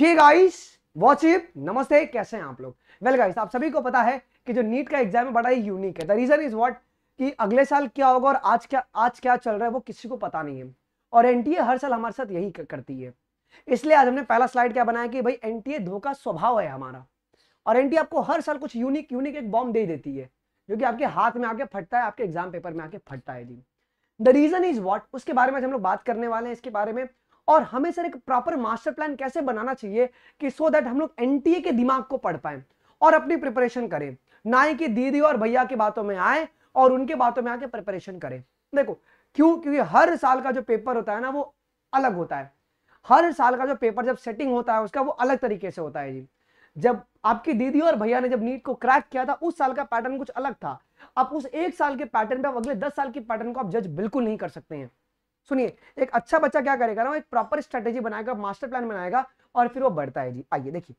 guys watch नमस्ते कैसे हैं आप लोग वेल गाइस आप सभी को पता है कि जो नीट का एग्जाम है बड़ा ही यूनिक है द रीजन इज व्हाट कि अगले साल क्या होगा और आज क्या आज क्या चल रहा है वो किसी को पता नहीं है और एनटीए हर साल हमारे साथ यही करती है इसलिए आज हमने पहला स्लाइड क्या बनाया कि भाई एन धोखा स्वभाव है हमारा और एन आपको हर साल कुछ यूनिक यूनिक एक बॉम्ब दे देती है जो कि आपके हाथ में आके फटता है आपके एग्जाम पेपर में आके फटता है रीजन इज वॉट उसके बारे में हम लोग बात करने वाले हैं इसके बारे में और हमें सर एक प्रॉपर मास्टर प्लान कैसे बनाना चाहिए कि सो दैट हम लोग एनटीए के दिमाग को पढ़ पाए और अपनी प्रिपरेशन करें ना ही कि दीदी और भैया की बातों में आए और उनके बातों में आके प्रिपरेशन करें देखो क्यों क्योंकि हर साल का जो पेपर होता है ना वो अलग होता है हर साल का जो पेपर जब सेटिंग होता है उसका वो अलग तरीके से होता है जी जब आपकी दीदी और भैया ने जब नीट को क्रैक किया था उस साल का पैटर्न कुछ अलग था आप उस एक साल के पैटर्न पे अगले दस साल के पैटर्न को आप जज बिल्कुल नहीं कर सकते हैं सुनिए एक अच्छा बच्चा क्या करेगा ना एक प्रॉपर स्ट्रेटेजी बनाएगा मास्टर प्लान बनाएगा और फिर वो बढ़ता है जी आइए देखिए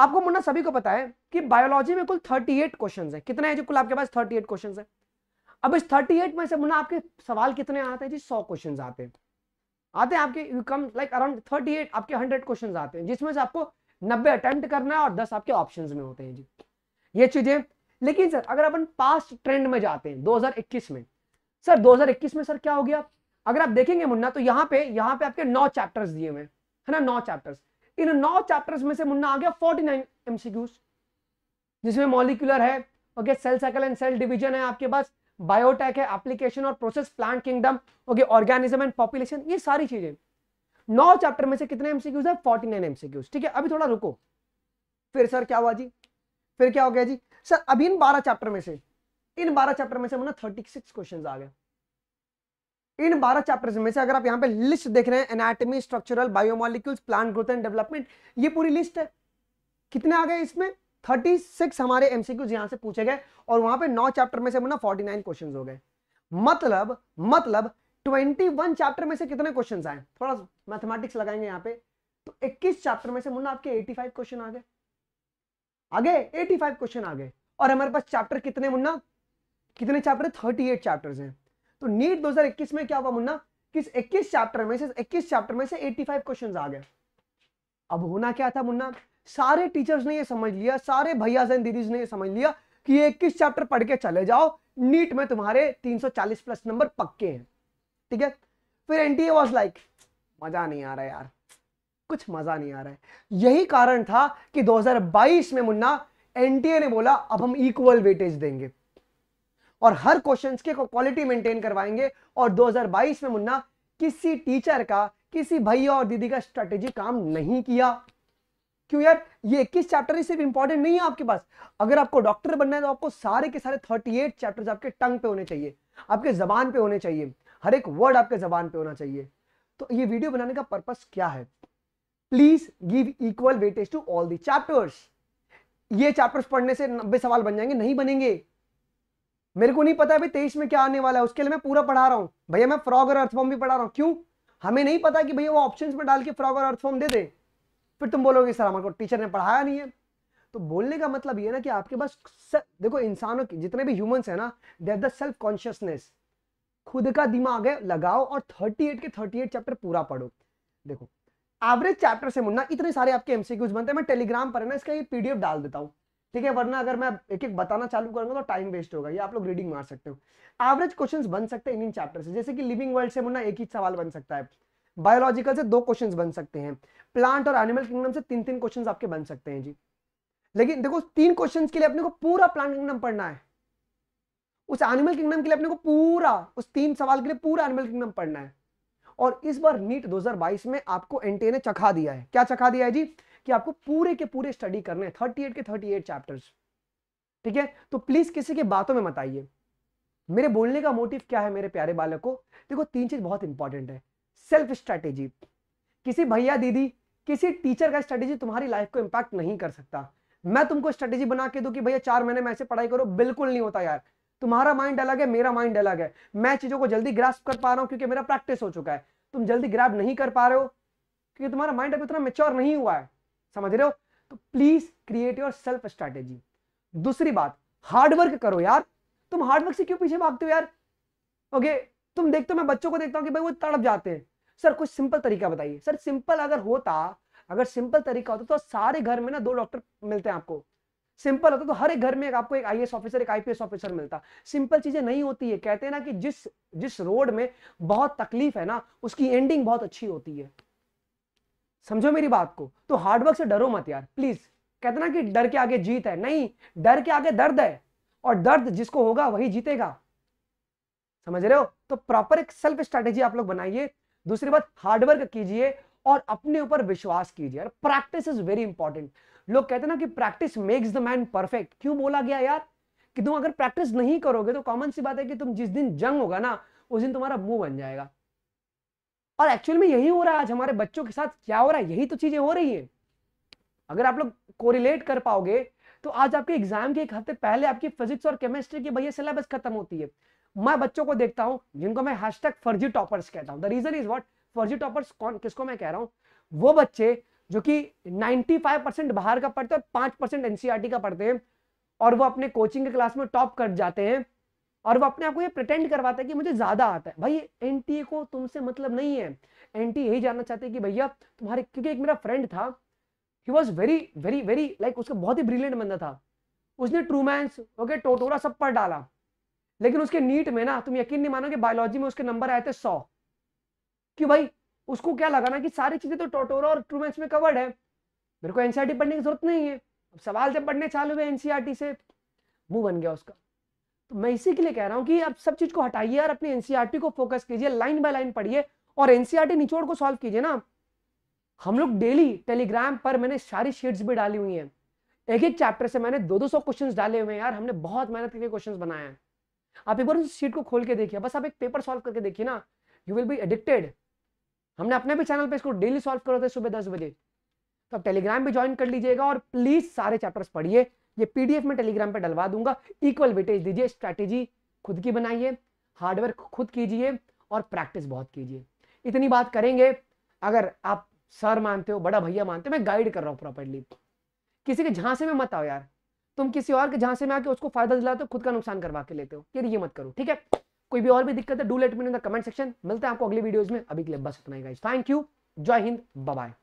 आपको मुन्ना सभी को पता है कि बायोलॉजी में कुल 38 क्वेश्चंस हैं कितने हैं जो कुल आपके पास 38 क्वेश्चंस हैं अब इस 38 में से मुन्ना आपके सवाल कितने आते हैं जी 100 क्वेश्चंस आते हैं आते हैं आपके यू कम लाइक अराउंड 38 आपके 100 क्वेश्चंस आते हैं जिसमें से आपको 90 अटेम्प्ट करना है और 10 आपके ऑप्शन में होते हैं जी ये चीजें लेकिन सर अगर अपन पास्ट ट्रेंड में जाते हैं 2021 में सर 2021 में सर क्या हो गया अगर आप देखेंगे मुन्ना तो यहाँ पे यहाँ पे आपके नौ चैप्टर्स दिए हुए है ना नौ चैप्टर्स इन नौ चैप्टर्स में से मुन्ना आ गया फोर्टी नाइन एमसीक्यूज जिसमें मॉलिकुलर है okay cell cycle and cell division है आपके पास बायोटेक है एप्लीकेशन और process plant kingdom okay organism and population ये सारी चीजें नौ चैप्टर में से कितने एमसीक्यूज है फोर्टी नाइन एमसीक्यूज ठीक है अभी थोड़ा रुको फिर सर क्या हुआ जी फिर क्या हो गया जी सर अभी इन बारह चैप्टर में से इन बारह चैप्टर में से मुन्ना थर्टी सिक्स क्वेश्चन आ गया इन 12 चैप्टर्स में से अगर आप यहाँ पे लिस्ट देख रहे हैं anatomy structural biomolecules plant growth and development ये पूरी लिस्ट है कितने आ गए इसमें 36 हमारे एमसीक्यूज यहां से पूछे गए और वहां पे नौ चैप्टर में से ना 49 क्वेश्चंस हो गए मतलब मतलब 21 चैप्टर में से कितने क्वेश्चन आए थोड़ा मैथमेटिक्स लगाएंगे यहाँ पे तो इक्कीस चैप्टर में से मुन्ना आपके 85 क्वेश्चन आ गए आगे 85 क्वेश्चन आ गए और हमारे पास चैप्टर कितने मुन्ना कितने चैप्टर 38 चैप्टर्स हैं तो नीट 2021 में क्या हुआ मुन्ना किस 21 चैप्टर में से 21 चैप्टर में से 85 क्वेश्चन आ गए अब होना क्या था मुन्ना सारे टीचर्स ने ये समझ लिया सारे भैया एंड दीदीज ने ये समझ लिया कि ये इक्कीस चैप्टर पढ़ के चले जाओ नीट में तुम्हारे 340 प्लस नंबर पक्के हैं ठीक है फिर एनटीए वाज लाइक मजा नहीं आ रहा यार कुछ मजा नहीं आ रहा है यही कारण था कि बाईस में मुन्ना एनटीए ने बोला अब हम इक्वल वेटेज देंगे और हर क्वेश्चन के क्वालिटी मेंटेन करवाएंगे और 2022 में मुन्ना किसी टीचर का किसी भैया और दीदी का स्ट्रेटेजी काम नहीं किया क्यों यार ये इक्कीस चैप्टर ही सिर्फ इंपॉर्टेंट नहीं है आपके पास अगर आपको डॉक्टर बनना है तो आपको सारे के सारे 38 चैप्टर्स आपके टंग पे होने चाहिए आपके जबान पे होने चाहिए हर एक वर्ड आपके जबान पे होना चाहिए तो ये वीडियो बनाने का पर्पज क्या है please give equal weightage to all the chapters ये चैप्टर्स पढ़ने से नब्बे सवाल बन जाएंगे नहीं बनेंगे मेरे को नहीं पता अभी तेईस में क्या आने वाला है उसके लिए मैं पूरा पढ़ा रहा हूँ भैया मैं फ्रॉग और अर्थफॉर्म भी पढ़ा रहा हूँ क्यों हमें नहीं पता कि भैया वो ऑप्शन में डाल के फ्रॉग और अर्थफॉर्म दे दे फिर तुम बोलोगे सर हमारे टीचर ने पढ़ाया नहीं है तो बोलने का मतलब ये ना कि आपके पास देखो इंसानों के जितने भी ह्यूमंस है ना दे द सेल्फ कॉन्शियसनेस खुद का दिमाग है लगाओ और 38 के 38 चैप्टर पूरा पढ़ो देखो एवरेज चैप्टर से मुन्ना इतने सारे आपके एमसीक्यूज बनते हैं मैं टेलीग्राम पर है ना इसका ये पीडीएफ डाल देता हूँ ठीक है वरना अगर मैं एक एक बताना चालू करूंगा तो टाइम वेस्ट होगा ये आप लोग रीडिंग मार सकते हो एवरेज क्वेश्चंस बन सकते हैं इन इन चैप्टर से जैसे कि लिविंग वर्ल्ड से मुन्ना एक ही सवाल बन सकता है बायोलॉजिकल से दो क्वेश्चंस बन सकते हैं प्लांट और एनिमल किंगडम से तीन तीन क्वेश्चन आपके बन सकते हैं जी लेकिन देखो तीन क्वेश्चन के लिए अपने को पूरा प्लांट किंगडम पढ़ना है उस एनिमल किंगडम के लिए अपने को पूरा उस तीन सवाल के लिए पूरा एनिमल किंगडम पढ़ना है और इस बार नीट 2022 में आपको एनटीए ने चखा दिया है क्या चखा दिया है जी कि आपको पूरे के पूरे स्टडी करने हैं थर्टी के थर्टी चैप्टर्स ठीक है तो प्लीज किसी के बातों में मत आइए मेरे बोलने का मोटिव क्या है मेरे प्यारे बालक को देखो तीन चीज बहुत इंपॉर्टेंट है सेल्फ स्ट्रेटेजी किसी भैया दीदी किसी टीचर का स्ट्रेटेजी तुम्हारी लाइफ को इंपैक्ट नहीं कर सकता मैं तुमको स्ट्रैटेजी बना के दूं कि भैया चार महीने में ऐसे पढ़ाई करो बिल्कुल नहीं होता यार तुम्हारा माइंड अलग है मेरा माइंड अलग है मैं चीजों को जल्दी ग्रास्प कर पा रहा हूँ क्योंकि मेरा प्रैक्टिस हो चुका है तुम जल्दी ग्रैप नहीं कर पा रहे हो क्योंकि तुम्हारा माइंड अभी इतना मेच्योर नहीं हुआ है समझ रहे हो तो please create your self strategy दूसरी बात हार्डवर्क करो यार तुम हार्डवर्क से क्यों पीछे भागते हो यार ओके तुम देखते हो मैं बच्चों को देखता हूँ कि भाई वो तड़प जाते हैं सर कुछ सिंपल तरीका बताइए सर सिंपल अगर होता अगर सिंपल तरीका होता तो सारे घर में ना दो डॉक्टर मिलते हैं आपको सिंपल होता तो हर एक घर में एक आपको एक आईएएस ऑफिसर एक आईपीएस ऑफिसर मिलता सिंपल चीजें नहीं होती है कहते हैं ना कि जिस जिस रोड में बहुत तकलीफ है ना उसकी एंडिंग बहुत अच्छी होती है समझो मेरी बात को तो हार्डवर्क से डरो मत यार प्लीज कहते ना कि डर के आगे जीत है नहीं डर के आगे दर्द है और दर्द जिसको होगा वही जीतेगा समझ रहे हो तो प्रॉपर एक सेल्फ स्ट्रेटेजी आप लोग बनाइए दूसरी बात हार्डवर्क कीजिए और अपने ऊपर विश्वास कीजिए यार प्रैक्टिस इज वेरी इंपॉर्टेंट लोग कहते ना कि practice makes the man perfect क्यों बोला गया यार कि तुम अगर प्रैक्टिस नहीं करोगे तो कॉमन सी बात है कि तुम जिस दिन जंग होगा ना उस दिन तुम्हारा मुंह बन जाएगा और एक्चुअल में यही हो रहा है आज हमारे बच्चों के साथ क्या हो रहा है यही तो चीजें हो रही है अगर आप लोग कोरिलेट कर पाओगे तो आज आपके एग्जाम के एक हफ्ते पहले आपकी फिजिक्स और केमिस्ट्री की भैया सिलेबस खत्म होती है मैं बच्चों को देखता हूं जिनको मैं हैश फर्जी टॉपर्स कहता हूँ द रीजन इज वॉट फर्जी टॉपर्स कौन किसको मैं कह रहा हूँ वो बच्चे जो कि 95 परसेंट बाहर का पढ़ते हैं और 5 परसेंट एनसीआरटी का पढ़ते हैं और वो अपने कोचिंग के क्लास में टॉप कर जाते हैं और वो अपने आप को ये प्रटेंड करवाता है कि मुझे ज़्यादा आता है भाई एन को तुमसे मतलब नहीं है एन यही जानना चाहते हैं कि भैया तुम्हारे क्योंकि एक मेरा फ्रेंड था he was very very very like उसका बहुत ही ब्रिलियंट बंदा था उसने ट्रूमैंस ओके टोटोरा सब पर डाला लेकिन उसके नीट में ना तुम यकीन नहीं मानोगे बायोलॉजी में उसके नंबर आए थे सौ कि भाई उसको क्या लगा ना कि सारी चीज़ें तो टोटोरा और ट्रूमैंस में कवर्ड है मेरे को एनसीईआरटी e पढ़ने की जरूरत नहीं है अब सवाल जब पढ़ने चालू हुए एनसीआरटी e से मुंह बन गया उसका मैं इसी के लिए कह रहा हूं कि आप सब चीज को हटाइए और अपनी एनसीआरटी e को फोकस कीजिए लाइन बाय लाइन पढ़िए और एनसीआरटी e निचोड़ को सॉल्व कीजिए ना हम लोग डेली टेलीग्राम पर मैंने सारी शीट्स भी डाली हुई हैं एक एक चैप्टर से मैंने दो दो सौ क्वेश्चन डाले हुए हैं यार हमने बहुत मेहनत करके क्वेश्चन बनाए हैं आप एक बार उस शीट को खोल के देखिए बस आप एक पेपर सॉल्व करके देखिए ना यू विल बी एडिक्टेड हमने अपने भी चैनल पे इसको डेली सॉल्व करो थे सुबह दस बजे तो आप टेलीग्राम भी ज्वाइन कर लीजिएगा और प्लीज़ सारे चैप्टर्स पढ़िए ये पीडीएफ में टेलीग्राम पे डलवा दूंगा इक्वल वेटेज दीजिए स्ट्रैटेजी खुद की बनाइए हार्डवर्क खुद कीजिए और प्रैक्टिस बहुत कीजिए इतनी बात करेंगे अगर आप सर मानते हो बड़ा भैया मानते हो मैं गाइड कर रहा हूँ प्रॉपरली किसी के झांसे में मत आओ यार तुम किसी और के झांसे में आके उसको फायदा दिलाते हो खुद का नुकसान करवा के लेते हो ये ये मत करो ठीक है कोई भी और भी दिक्कत है do let me in the comment section मिलते हैं आपको अगली वीडियोज में अभी के लिए बस इतना ही थैंक यू जय हिंद बाय